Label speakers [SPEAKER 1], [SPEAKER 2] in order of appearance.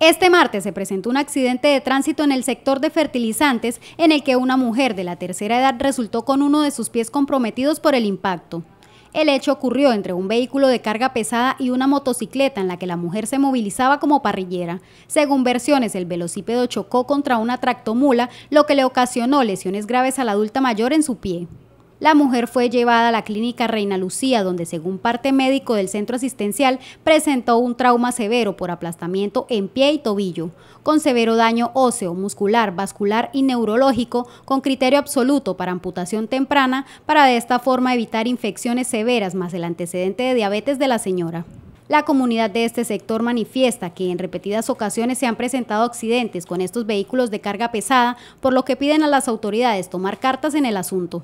[SPEAKER 1] Este martes se presentó un accidente de tránsito en el sector de fertilizantes en el que una mujer de la tercera edad resultó con uno de sus pies comprometidos por el impacto. El hecho ocurrió entre un vehículo de carga pesada y una motocicleta en la que la mujer se movilizaba como parrillera. Según versiones, el velocípedo chocó contra una tractomula, lo que le ocasionó lesiones graves a la adulta mayor en su pie. La mujer fue llevada a la clínica Reina Lucía, donde según parte médico del centro asistencial presentó un trauma severo por aplastamiento en pie y tobillo, con severo daño óseo, muscular, vascular y neurológico, con criterio absoluto para amputación temprana, para de esta forma evitar infecciones severas más el antecedente de diabetes de la señora. La comunidad de este sector manifiesta que en repetidas ocasiones se han presentado accidentes con estos vehículos de carga pesada, por lo que piden a las autoridades tomar cartas en el asunto.